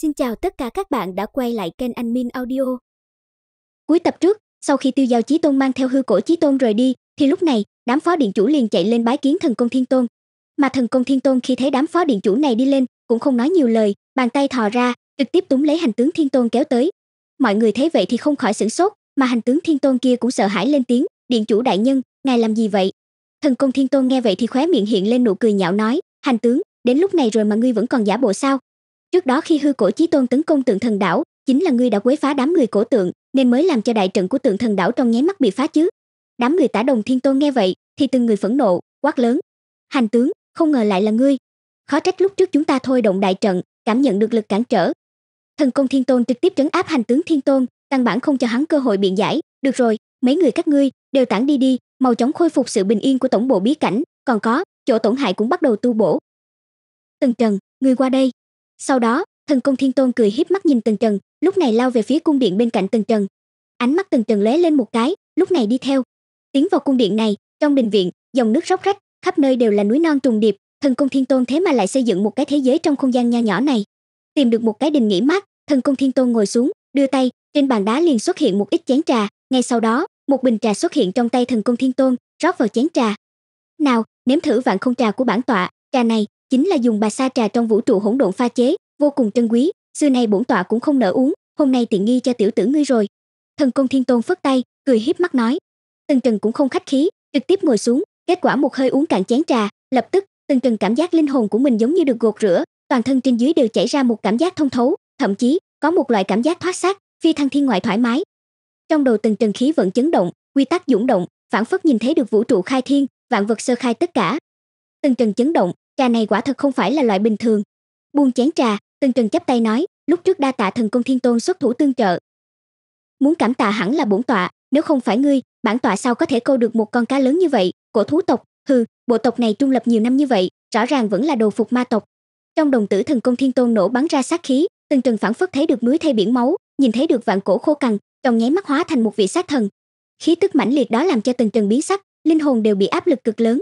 Xin chào tất cả các bạn đã quay lại kênh Anh Min Audio. Cuối tập trước, sau khi Tiêu Giao Chí Tôn mang theo hư cổ Chí Tôn rời đi, thì lúc này, đám phó điện chủ liền chạy lên bái kiến thần công Thiên Tôn. Mà thần công Thiên Tôn khi thấy đám phó điện chủ này đi lên, cũng không nói nhiều lời, bàn tay thò ra, trực tiếp túm lấy hành tướng Thiên Tôn kéo tới. Mọi người thấy vậy thì không khỏi sửng sốt, mà hành tướng Thiên Tôn kia cũng sợ hãi lên tiếng, "Điện chủ đại nhân, ngài làm gì vậy?" Thần công Thiên Tôn nghe vậy thì khóe miệng hiện lên nụ cười nhạo nói, "Hành tướng, đến lúc này rồi mà ngươi vẫn còn giả bộ sao Trước đó khi hư cổ chí tôn tấn công tượng thần đảo, chính là ngươi đã quấy phá đám người cổ tượng, nên mới làm cho đại trận của tượng thần đảo trong nháy mắt bị phá chứ. Đám người tả đồng thiên tôn nghe vậy, thì từng người phẫn nộ, quát lớn. Hành tướng, không ngờ lại là ngươi. Khó trách lúc trước chúng ta thôi động đại trận, cảm nhận được lực cản trở. Thần công thiên tôn trực tiếp trấn áp hành tướng thiên tôn, căn bản không cho hắn cơ hội biện giải. Được rồi, mấy người các ngươi đều tản đi đi, mau chóng khôi phục sự bình yên của tổng bộ bí cảnh. Còn có, chỗ tổn hại cũng bắt đầu tu bổ. từng Trần, ngươi qua đây, sau đó thần công thiên tôn cười híp mắt nhìn tần trần lúc này lao về phía cung điện bên cạnh tần trần ánh mắt tần trần lóe lên một cái lúc này đi theo tiến vào cung điện này trong đình viện dòng nước róc rách khắp nơi đều là núi non trùng điệp thần công thiên tôn thế mà lại xây dựng một cái thế giới trong không gian nho nhỏ này tìm được một cái đình nghỉ mát thần công thiên tôn ngồi xuống đưa tay trên bàn đá liền xuất hiện một ít chén trà ngay sau đó một bình trà xuất hiện trong tay thần công thiên tôn rót vào chén trà nào nếm thử vạn không trà của bản tọa trà này chính là dùng bà sa trà trong vũ trụ hỗn độn pha chế vô cùng trân quý xưa nay bổn tọa cũng không nỡ uống hôm nay tiện nghi cho tiểu tử ngươi rồi thần công thiên tôn phất tay cười hiếp mắt nói tần trần cũng không khách khí trực tiếp ngồi xuống kết quả một hơi uống cạn chén trà lập tức tần trần cảm giác linh hồn của mình giống như được gột rửa toàn thân trên dưới đều chảy ra một cảm giác thông thấu thậm chí có một loại cảm giác thoát xác phi thăng thiên ngoại thoải mái trong đầu tần trần khí vận chấn động quy tắc dũng động phản phất nhìn thấy được vũ trụ khai thiên vạn vật sơ khai tất cả tần trần chấn động trà này quả thật không phải là loại bình thường buông chén trà Tần trần chắp tay nói lúc trước đa tạ thần công thiên tôn xuất thủ tương trợ muốn cảm tạ hẳn là bổn tọa nếu không phải ngươi bản tọa sao có thể câu được một con cá lớn như vậy cổ thú tộc hừ bộ tộc này trung lập nhiều năm như vậy rõ ràng vẫn là đồ phục ma tộc trong đồng tử thần công thiên tôn nổ bắn ra sát khí Tần trần phản phất thấy được núi thay biển máu nhìn thấy được vạn cổ khô cằn trong nháy mắt hóa thành một vị sát thần khí tức mãnh liệt đó làm cho tần trần biến sắc linh hồn đều bị áp lực cực lớn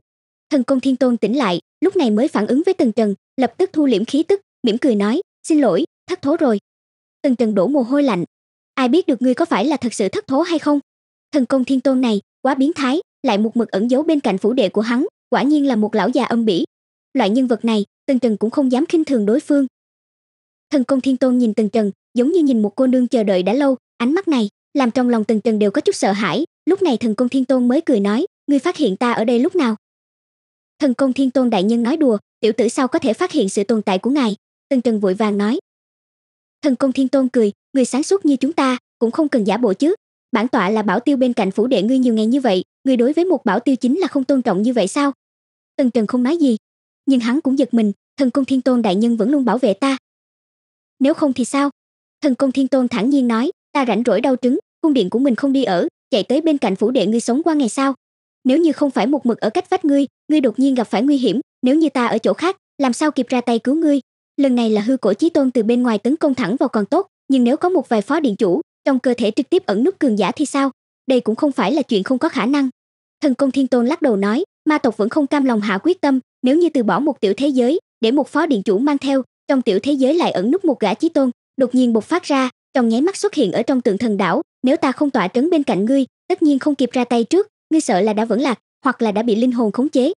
thần công thiên tôn tỉnh lại lúc này mới phản ứng với tần trần lập tức thu liễm khí tức mỉm cười nói xin lỗi thất thố rồi tần trần đổ mồ hôi lạnh ai biết được ngươi có phải là thật sự thất thố hay không thần công thiên tôn này quá biến thái lại một mực ẩn giấu bên cạnh phủ đệ của hắn quả nhiên là một lão già âm bỉ loại nhân vật này tần trần cũng không dám khinh thường đối phương thần công thiên tôn nhìn tần trần giống như nhìn một cô nương chờ đợi đã lâu ánh mắt này làm trong lòng tần trần đều có chút sợ hãi lúc này thần công thiên tôn mới cười nói ngươi phát hiện ta ở đây lúc nào thần công thiên tôn đại nhân nói đùa tiểu tử sao có thể phát hiện sự tồn tại của ngài Tần trần vội vàng nói thần công thiên tôn cười người sáng suốt như chúng ta cũng không cần giả bộ chứ bản tọa là bảo tiêu bên cạnh phủ đệ ngươi nhiều ngày như vậy ngươi đối với một bảo tiêu chính là không tôn trọng như vậy sao Tần trần không nói gì nhưng hắn cũng giật mình thần công thiên tôn đại nhân vẫn luôn bảo vệ ta nếu không thì sao thần công thiên tôn thản nhiên nói ta rảnh rỗi đau trứng cung điện của mình không đi ở chạy tới bên cạnh phủ đệ ngươi sống qua ngày sao nếu như không phải một mực ở cách vách ngươi ngươi đột nhiên gặp phải nguy hiểm nếu như ta ở chỗ khác làm sao kịp ra tay cứu ngươi lần này là hư cổ chí tôn từ bên ngoài tấn công thẳng vào còn tốt nhưng nếu có một vài phó điện chủ trong cơ thể trực tiếp ẩn nút cường giả thì sao đây cũng không phải là chuyện không có khả năng thần công thiên tôn lắc đầu nói ma tộc vẫn không cam lòng hạ quyết tâm nếu như từ bỏ một tiểu thế giới để một phó điện chủ mang theo trong tiểu thế giới lại ẩn nút một gã chí tôn đột nhiên bộc phát ra trong nháy mắt xuất hiện ở trong tượng thần đảo nếu ta không tỏa trấn bên cạnh ngươi tất nhiên không kịp ra tay trước ngươi sợ là đã vẫn lạc, hoặc là đã bị linh hồn khống chế.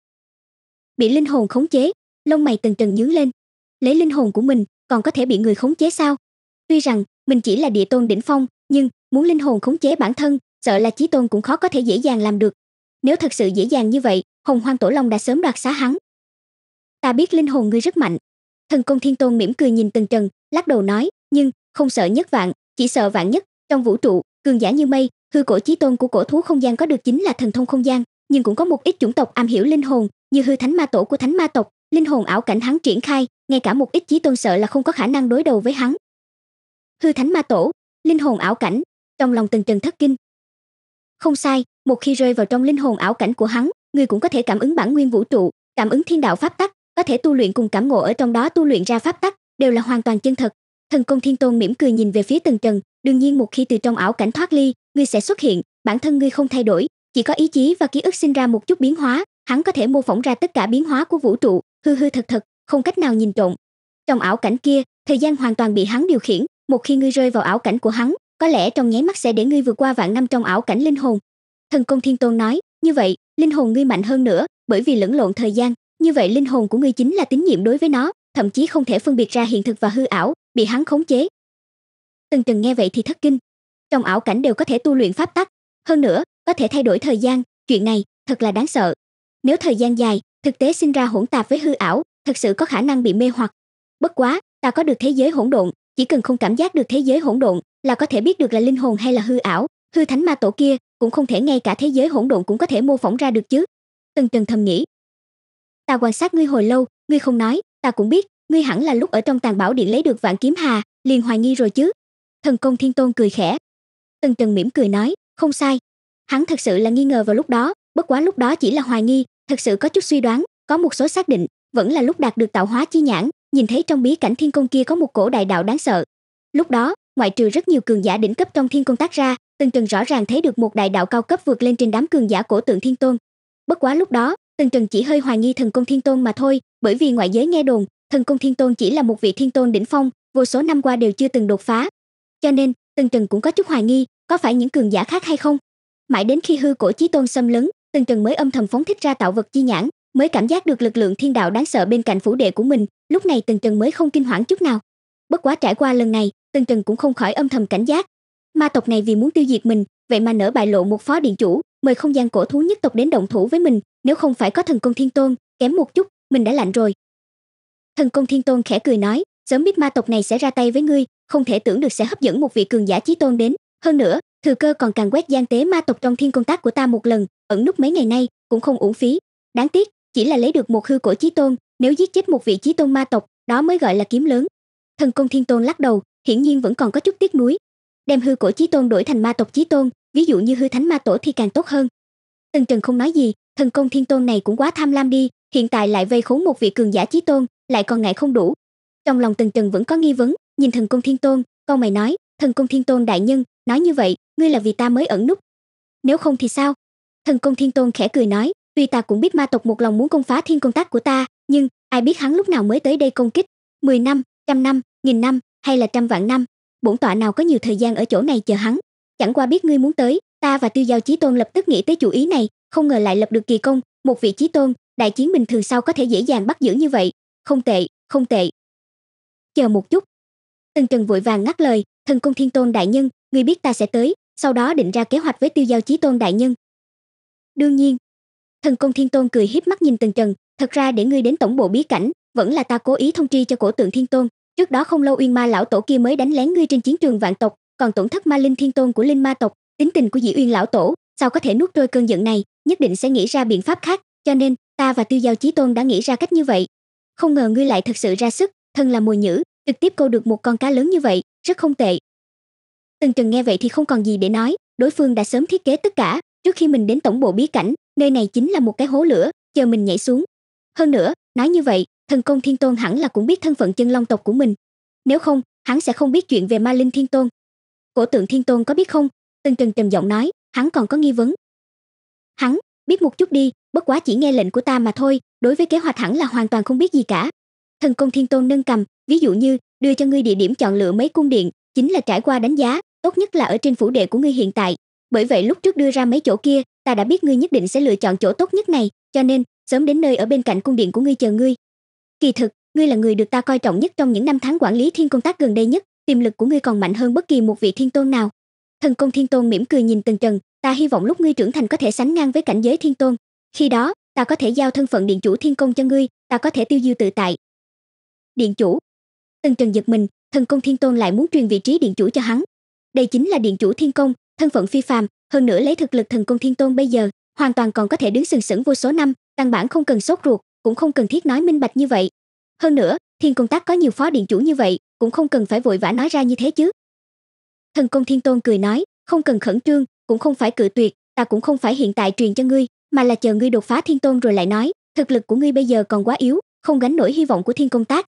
Bị linh hồn khống chế, lông mày Tần Trần nhướng lên. Lấy linh hồn của mình, còn có thể bị người khống chế sao? Tuy rằng mình chỉ là địa tôn đỉnh phong, nhưng muốn linh hồn khống chế bản thân, sợ là chí tôn cũng khó có thể dễ dàng làm được. Nếu thật sự dễ dàng như vậy, Hồng Hoang Tổ Long đã sớm đoạt xá hắn. Ta biết linh hồn ngươi rất mạnh. Thần Công Thiên Tôn mỉm cười nhìn Tần Trần, lắc đầu nói, nhưng không sợ nhất vạn, chỉ sợ vạn nhất, trong vũ trụ, cường giả như mây, hư cổ chí tôn của cổ thú không gian có được chính là thần thông không gian nhưng cũng có một ít chủng tộc am hiểu linh hồn như hư thánh ma tổ của thánh ma tộc linh hồn ảo cảnh hắn triển khai ngay cả một ít chí tôn sợ là không có khả năng đối đầu với hắn hư thánh ma tổ linh hồn ảo cảnh trong lòng từng trần thất kinh không sai một khi rơi vào trong linh hồn ảo cảnh của hắn người cũng có thể cảm ứng bản nguyên vũ trụ cảm ứng thiên đạo pháp tắc có thể tu luyện cùng cảm ngộ ở trong đó tu luyện ra pháp tắc đều là hoàn toàn chân thật thần công thiên tôn mỉm cười nhìn về phía tần trần đương nhiên một khi từ trong ảo cảnh thoát ly ngươi sẽ xuất hiện bản thân ngươi không thay đổi chỉ có ý chí và ký ức sinh ra một chút biến hóa hắn có thể mô phỏng ra tất cả biến hóa của vũ trụ hư hư thật thật không cách nào nhìn trộn trong ảo cảnh kia thời gian hoàn toàn bị hắn điều khiển một khi ngươi rơi vào ảo cảnh của hắn có lẽ trong nháy mắt sẽ để ngươi vượt qua vạn năm trong ảo cảnh linh hồn thần công thiên tôn nói như vậy linh hồn ngươi mạnh hơn nữa bởi vì lẫn lộn thời gian như vậy linh hồn của ngươi chính là tín nhiệm đối với nó thậm chí không thể phân biệt ra hiện thực và hư ảo bị hắn khống chế từng từng nghe vậy thì thất kinh trong ảo cảnh đều có thể tu luyện pháp tắc hơn nữa có thể thay đổi thời gian chuyện này thật là đáng sợ nếu thời gian dài thực tế sinh ra hỗn tạp với hư ảo thật sự có khả năng bị mê hoặc bất quá ta có được thế giới hỗn độn chỉ cần không cảm giác được thế giới hỗn độn là có thể biết được là linh hồn hay là hư ảo hư thánh ma tổ kia cũng không thể ngay cả thế giới hỗn độn cũng có thể mô phỏng ra được chứ tần trần thầm nghĩ ta quan sát ngươi hồi lâu ngươi không nói ta cũng biết ngươi hẳn là lúc ở trong tàng bảo điện lấy được vạn kiếm hà liền hoài nghi rồi chứ thần công thiên tôn cười khẽ Tần Trần mỉm cười nói, không sai. Hắn thật sự là nghi ngờ vào lúc đó, bất quá lúc đó chỉ là hoài nghi, thật sự có chút suy đoán, có một số xác định, vẫn là lúc đạt được tạo hóa chi nhãn, nhìn thấy trong bí cảnh thiên công kia có một cổ đại đạo đáng sợ. Lúc đó, ngoại trừ rất nhiều cường giả đỉnh cấp trong thiên công tác ra, Tần Trần rõ ràng thấy được một đại đạo cao cấp vượt lên trên đám cường giả cổ tượng thiên tôn. Bất quá lúc đó, Tần Trần chỉ hơi hoài nghi thần công thiên tôn mà thôi, bởi vì ngoại giới nghe đồn, thần công thiên tôn chỉ là một vị thiên tôn đỉnh phong, vô số năm qua đều chưa từng đột phá. Cho nên, Tần Trần cũng có chút hoài nghi, có phải những cường giả khác hay không? Mãi đến khi hư cổ chí tôn xâm lấn, Tần Trần mới âm thầm phóng thích ra tạo vật chi nhãn, mới cảm giác được lực lượng thiên đạo đáng sợ bên cạnh phủ đệ của mình, lúc này Tần Trần mới không kinh hoảng chút nào. Bất quá trải qua lần này, Tần Trần cũng không khỏi âm thầm cảnh giác. Ma tộc này vì muốn tiêu diệt mình, vậy mà nở bại lộ một phó điện chủ, mời không gian cổ thú nhất tộc đến động thủ với mình, nếu không phải có thần công thiên tôn, kém một chút, mình đã lạnh rồi. Thần công thiên tôn khẽ cười nói, sớm biết ma tộc này sẽ ra tay với ngươi, không thể tưởng được sẽ hấp dẫn một vị cường giả chí tôn đến hơn nữa thừa cơ còn càng quét gian tế ma tộc trong thiên công tác của ta một lần ẩn nút mấy ngày nay cũng không uổng phí đáng tiếc chỉ là lấy được một hư cổ chí tôn nếu giết chết một vị chí tôn ma tộc đó mới gọi là kiếm lớn thần công thiên tôn lắc đầu hiển nhiên vẫn còn có chút tiếc nuối đem hư cổ chí tôn đổi thành ma tộc chí tôn ví dụ như hư thánh ma tổ thì càng tốt hơn tần trần không nói gì thần công thiên tôn này cũng quá tham lam đi hiện tại lại vây khốn một vị cường giả chí tôn lại còn ngại không đủ trong lòng tần trần vẫn có nghi vấn nhìn thần cung thiên tôn con mày nói thần cung thiên tôn đại nhân nói như vậy ngươi là vì ta mới ẩn núp nếu không thì sao thần cung thiên tôn khẽ cười nói tuy ta cũng biết ma tộc một lòng muốn công phá thiên công tác của ta nhưng ai biết hắn lúc nào mới tới đây công kích mười năm trăm năm nghìn năm hay là trăm vạn năm bổn tọa nào có nhiều thời gian ở chỗ này chờ hắn chẳng qua biết ngươi muốn tới ta và tiêu giao chí tôn lập tức nghĩ tới chủ ý này không ngờ lại lập được kỳ công một vị chí tôn đại chiến bình thường sao có thể dễ dàng bắt giữ như vậy không tệ không tệ chờ một chút tần Trần vội vàng ngắt lời, "Thần cung Thiên Tôn đại nhân, người biết ta sẽ tới, sau đó định ra kế hoạch với Tiêu Giao Chí Tôn đại nhân." "Đương nhiên." Thần cung Thiên Tôn cười hiếp mắt nhìn Tần Trần, "Thật ra để ngươi đến tổng bộ bí cảnh, vẫn là ta cố ý thông tri cho cổ tượng Thiên Tôn, trước đó không lâu Uyên Ma lão tổ kia mới đánh lén ngươi trên chiến trường vạn tộc, còn tổn thất ma linh thiên tôn của linh ma tộc, tính tình của Dĩ Uyên lão tổ, sao có thể nuốt trôi cơn giận này, nhất định sẽ nghĩ ra biện pháp khác, cho nên ta và Tiêu Giao Chí Tôn đã nghĩ ra cách như vậy. Không ngờ ngươi lại thật sự ra sức, thân là mùi nhữ, Trực tiếp câu được một con cá lớn như vậy, rất không tệ. Tần Trần nghe vậy thì không còn gì để nói, đối phương đã sớm thiết kế tất cả, trước khi mình đến tổng bộ bí cảnh, nơi này chính là một cái hố lửa, chờ mình nhảy xuống. Hơn nữa, nói như vậy, thần công thiên tôn hẳn là cũng biết thân phận chân long tộc của mình. Nếu không, hắn sẽ không biết chuyện về ma linh thiên tôn. Cổ tượng thiên tôn có biết không? tần Trần trầm giọng nói, hắn còn có nghi vấn. Hắn, biết một chút đi, bất quá chỉ nghe lệnh của ta mà thôi, đối với kế hoạch hẳn là hoàn toàn không biết gì cả thần công thiên tôn nâng cầm ví dụ như đưa cho ngươi địa điểm chọn lựa mấy cung điện chính là trải qua đánh giá tốt nhất là ở trên phủ đệ của ngươi hiện tại bởi vậy lúc trước đưa ra mấy chỗ kia ta đã biết ngươi nhất định sẽ lựa chọn chỗ tốt nhất này cho nên sớm đến nơi ở bên cạnh cung điện của ngươi chờ ngươi kỳ thực ngươi là người được ta coi trọng nhất trong những năm tháng quản lý thiên công tác gần đây nhất tiềm lực của ngươi còn mạnh hơn bất kỳ một vị thiên tôn nào thần công thiên tôn mỉm cười nhìn tần trần ta hy vọng lúc ngươi trưởng thành có thể sánh ngang với cảnh giới thiên tôn khi đó ta có thể giao thân phận điện chủ thiên công cho ngươi ta có thể tiêu diêu tự tại điện chủ tần trần giật mình thần công thiên tôn lại muốn truyền vị trí điện chủ cho hắn đây chính là điện chủ thiên công thân phận phi phàm hơn nữa lấy thực lực thần công thiên tôn bây giờ hoàn toàn còn có thể đứng sừng sững vô số năm căn bản không cần sốt ruột cũng không cần thiết nói minh bạch như vậy hơn nữa thiên công tác có nhiều phó điện chủ như vậy cũng không cần phải vội vã nói ra như thế chứ thần công thiên tôn cười nói không cần khẩn trương cũng không phải cự tuyệt ta cũng không phải hiện tại truyền cho ngươi mà là chờ ngươi đột phá thiên tôn rồi lại nói thực lực của ngươi bây giờ còn quá yếu không gánh nổi hy vọng của thiên công tác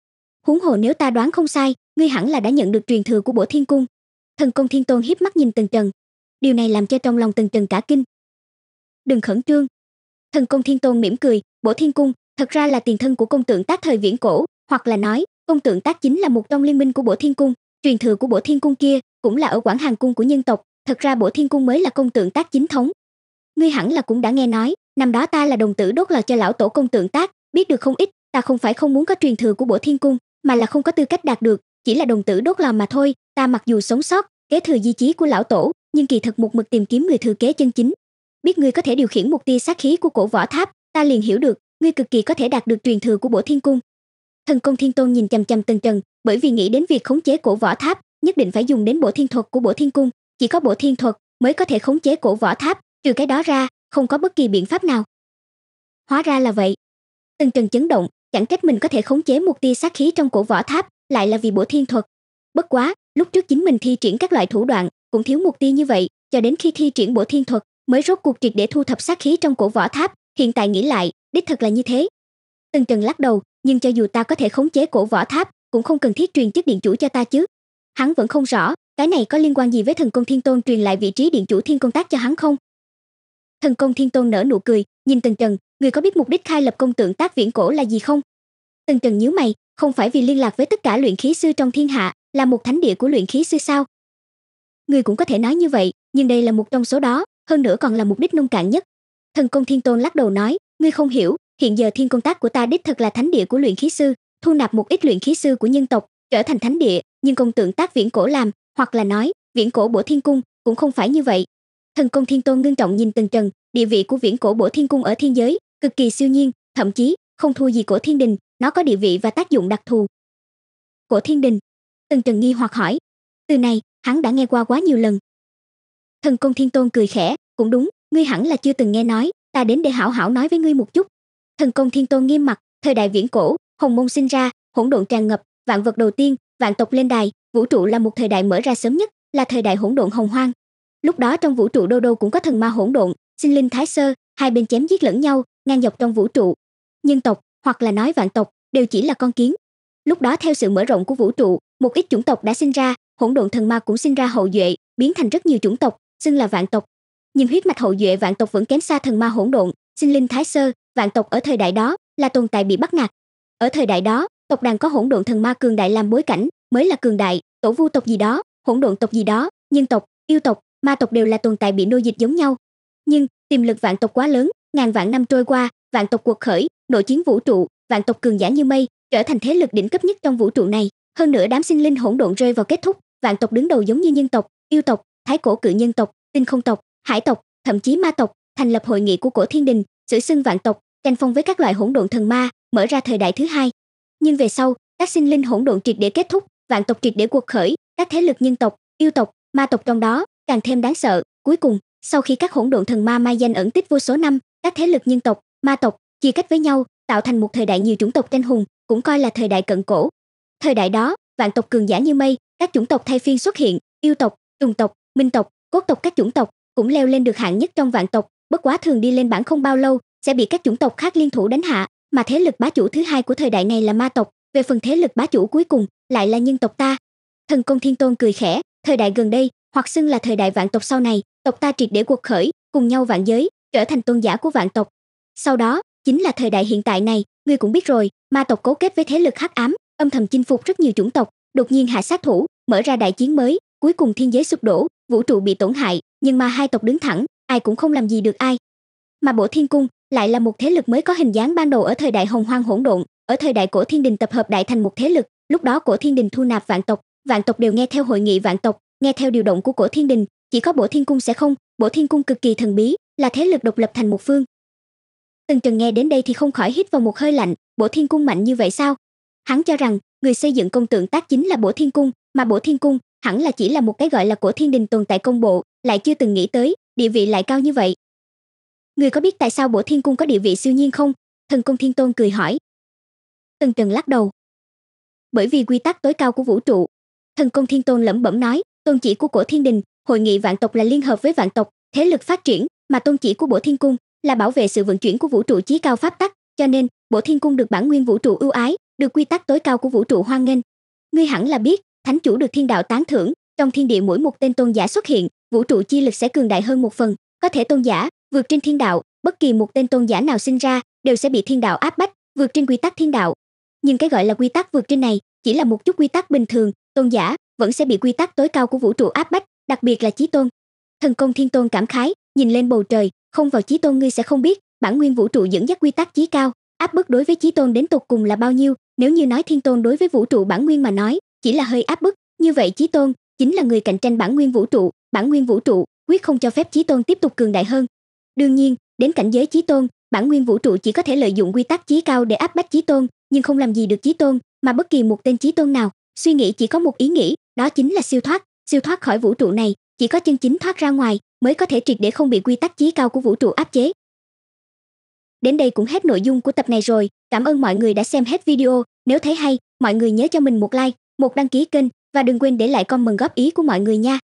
huống hồ nếu ta đoán không sai ngươi hẳn là đã nhận được truyền thừa của bổ thiên cung thần công thiên tôn hiếp mắt nhìn tần trần điều này làm cho trong lòng tần trần cả kinh đừng khẩn trương thần công thiên tôn mỉm cười bổ thiên cung thật ra là tiền thân của công tượng tác thời viễn cổ hoặc là nói công tượng tác chính là một trong liên minh của bổ thiên cung truyền thừa của bổ thiên cung kia cũng là ở quảng hàng cung của nhân tộc thật ra bổ thiên cung mới là công tượng tác chính thống ngươi hẳn là cũng đã nghe nói năm đó ta là đồng tử đốt lò cho lão tổ công tượng tác biết được không ít ta không phải không muốn có truyền thừa của bổ thiên cung mà là không có tư cách đạt được, chỉ là đồng tử đốt lò mà thôi, ta mặc dù sống sót, kế thừa di chí của lão tổ, nhưng kỳ thực một mực tìm kiếm người thừa kế chân chính. Biết ngươi có thể điều khiển một tia sát khí của cổ võ tháp, ta liền hiểu được, ngươi cực kỳ có thể đạt được truyền thừa của Bổ Thiên cung. Thần công Thiên Tôn nhìn chằm chằm Tần Trần, bởi vì nghĩ đến việc khống chế cổ võ tháp, nhất định phải dùng đến Bổ Thiên thuật của Bổ Thiên cung, chỉ có Bổ Thiên thuật mới có thể khống chế cổ võ tháp, trừ cái đó ra, không có bất kỳ biện pháp nào. Hóa ra là vậy. Tần Trần chấn động, chẳng trách mình có thể khống chế một tia sát khí trong cổ võ tháp lại là vì bổ thiên thuật bất quá lúc trước chính mình thi triển các loại thủ đoạn cũng thiếu một tia như vậy cho đến khi thi triển bổ thiên thuật mới rốt cuộc triệt để thu thập sát khí trong cổ võ tháp hiện tại nghĩ lại đích thật là như thế tần trần lắc đầu nhưng cho dù ta có thể khống chế cổ võ tháp cũng không cần thiết truyền chức điện chủ cho ta chứ hắn vẫn không rõ cái này có liên quan gì với thần công thiên tôn truyền lại vị trí điện chủ thiên công tác cho hắn không thần công thiên tôn nở nụ cười nhìn tần trần người có biết mục đích khai lập công tượng tác viễn cổ là gì không? Tần Trần nhíu mày, không phải vì liên lạc với tất cả luyện khí sư trong thiên hạ, là một thánh địa của luyện khí sư sao? Người cũng có thể nói như vậy, nhưng đây là một trong số đó, hơn nữa còn là mục đích nông cạn nhất. Thần Công Thiên Tôn lắc đầu nói, ngươi không hiểu, hiện giờ thiên công tác của ta đích thực là thánh địa của luyện khí sư, thu nạp một ít luyện khí sư của nhân tộc, trở thành thánh địa, nhưng công tượng tác viễn cổ làm, hoặc là nói, viễn cổ bổ thiên cung cũng không phải như vậy. Thần Công Thiên Tôn ngưng trọng nhìn Tần Trần, địa vị của viễn cổ bổ thiên cung ở thiên giới cực kỳ siêu nhiên, thậm chí không thua gì cổ thiên đình, nó có địa vị và tác dụng đặc thù. Cổ thiên đình, Tần Trần nghi hoặc hỏi, từ này hắn đã nghe qua quá nhiều lần. Thần Công Thiên Tôn cười khẽ, cũng đúng, ngươi hẳn là chưa từng nghe nói, ta đến để hảo hảo nói với ngươi một chút. Thần Công Thiên Tôn nghiêm mặt, thời đại viễn cổ, hồng môn sinh ra, hỗn độn tràn ngập, vạn vật đầu tiên, vạn tộc lên đài, vũ trụ là một thời đại mở ra sớm nhất, là thời đại hỗn độn hồng hoang. Lúc đó trong vũ trụ đô đô cũng có thần ma hỗn độn, sinh linh thái sơ, hai bên chém giết lẫn nhau, ngang dọc trong vũ trụ. Nhân tộc, hoặc là nói vạn tộc, đều chỉ là con kiến. Lúc đó theo sự mở rộng của vũ trụ, một ít chủng tộc đã sinh ra, hỗn độn thần ma cũng sinh ra hậu duệ, biến thành rất nhiều chủng tộc, xưng là vạn tộc. Nhưng huyết mạch hậu duệ vạn tộc vẫn kém xa thần ma hỗn độn, sinh linh thái sơ, vạn tộc ở thời đại đó là tồn tại bị bắt nạt. Ở thời đại đó, tộc đàn có hỗn độn thần ma cường đại làm bối cảnh, mới là cường đại, tổ vu tộc gì đó, hỗn độn tộc gì đó, nhân tộc, yêu tộc, ma tộc đều là tồn tại bị nô dịch giống nhau. Nhưng tiềm lực vạn tộc quá lớn, ngàn vạn năm trôi qua vạn tộc cuộc khởi nội chiến vũ trụ vạn tộc cường giả như mây trở thành thế lực đỉnh cấp nhất trong vũ trụ này hơn nữa đám sinh linh hỗn độn rơi vào kết thúc vạn tộc đứng đầu giống như nhân tộc yêu tộc thái cổ cự nhân tộc tinh không tộc hải tộc thậm chí ma tộc thành lập hội nghị của cổ thiên đình xử xưng vạn tộc tranh phong với các loại hỗn độn thần ma mở ra thời đại thứ hai nhưng về sau các sinh linh hỗn độn triệt để kết thúc vạn tộc triệt để cuộc khởi các thế lực nhân tộc yêu tộc ma tộc trong đó càng thêm đáng sợ cuối cùng sau khi các hỗn độn thần ma mai danh ẩn tích vô số năm các thế lực nhân tộc ma tộc chia cách với nhau tạo thành một thời đại nhiều chủng tộc tranh hùng cũng coi là thời đại cận cổ thời đại đó vạn tộc cường giả như mây các chủng tộc thay phiên xuất hiện yêu tộc trùng tộc minh tộc cốt tộc các chủng tộc cũng leo lên được hạng nhất trong vạn tộc bất quá thường đi lên bảng không bao lâu sẽ bị các chủng tộc khác liên thủ đánh hạ mà thế lực bá chủ thứ hai của thời đại này là ma tộc về phần thế lực bá chủ cuối cùng lại là nhân tộc ta thần công thiên tôn cười khẽ thời đại gần đây hoặc xưng là thời đại vạn tộc sau này tộc ta triệt để cuộc khởi cùng nhau vạn giới trở thành tôn giả của vạn tộc. Sau đó, chính là thời đại hiện tại này, ngươi cũng biết rồi, ma tộc cấu kết với thế lực hắc ám, âm thầm chinh phục rất nhiều chủng tộc, đột nhiên hạ sát thủ, mở ra đại chiến mới, cuối cùng thiên giới sụp đổ, vũ trụ bị tổn hại, nhưng mà hai tộc đứng thẳng, ai cũng không làm gì được ai. Mà Bộ Thiên Cung lại là một thế lực mới có hình dáng ban đầu ở thời đại hồng hoang hỗn độn, ở thời đại cổ thiên đình tập hợp đại thành một thế lực, lúc đó cổ thiên đình thu nạp vạn tộc, vạn tộc đều nghe theo hội nghị vạn tộc, nghe theo điều động của cổ thiên đình, chỉ có Bộ Thiên Cung sẽ không, Bộ Thiên Cung cực kỳ thần bí, là thế lực độc lập thành một phương tần trần nghe đến đây thì không khỏi hít vào một hơi lạnh bổ thiên cung mạnh như vậy sao hắn cho rằng người xây dựng công tượng tác chính là bổ thiên cung mà bổ thiên cung hẳn là chỉ là một cái gọi là cổ thiên đình tồn tại công bộ lại chưa từng nghĩ tới địa vị lại cao như vậy người có biết tại sao bổ thiên cung có địa vị siêu nhiên không thần công thiên tôn cười hỏi tần trần lắc đầu bởi vì quy tắc tối cao của vũ trụ thần công thiên tôn lẩm bẩm nói tôn chỉ của cổ thiên đình hội nghị vạn tộc là liên hợp với vạn tộc thế lực phát triển mà tôn chỉ của bộ thiên cung là bảo vệ sự vận chuyển của vũ trụ chí cao pháp tắc cho nên bộ thiên cung được bản nguyên vũ trụ ưu ái được quy tắc tối cao của vũ trụ hoan nghênh ngươi hẳn là biết thánh chủ được thiên đạo tán thưởng trong thiên địa mỗi một tên tôn giả xuất hiện vũ trụ chi lực sẽ cường đại hơn một phần có thể tôn giả vượt trên thiên đạo bất kỳ một tên tôn giả nào sinh ra đều sẽ bị thiên đạo áp bách vượt trên quy tắc thiên đạo nhưng cái gọi là quy tắc vượt trên này chỉ là một chút quy tắc bình thường tôn giả vẫn sẽ bị quy tắc tối cao của vũ trụ áp bách đặc biệt là chí tôn thần công thiên tôn cảm khái nhìn lên bầu trời không vào chí tôn ngươi sẽ không biết bản nguyên vũ trụ dẫn dắt quy tắc chí cao áp bức đối với chí tôn đến tột cùng là bao nhiêu nếu như nói thiên tôn đối với vũ trụ bản nguyên mà nói chỉ là hơi áp bức như vậy chí tôn chính là người cạnh tranh bản nguyên vũ trụ bản nguyên vũ trụ quyết không cho phép chí tôn tiếp tục cường đại hơn đương nhiên đến cảnh giới chí tôn bản nguyên vũ trụ chỉ có thể lợi dụng quy tắc chí cao để áp bách chí tôn nhưng không làm gì được chí tôn mà bất kỳ một tên chí tôn nào suy nghĩ chỉ có một ý nghĩ đó chính là siêu thoát siêu thoát khỏi vũ trụ này chỉ có chân chính thoát ra ngoài mới có thể triệt để không bị quy tắc chí cao của vũ trụ áp chế đến đây cũng hết nội dung của tập này rồi cảm ơn mọi người đã xem hết video nếu thấy hay mọi người nhớ cho mình một like một đăng ký kênh và đừng quên để lại comment góp ý của mọi người nha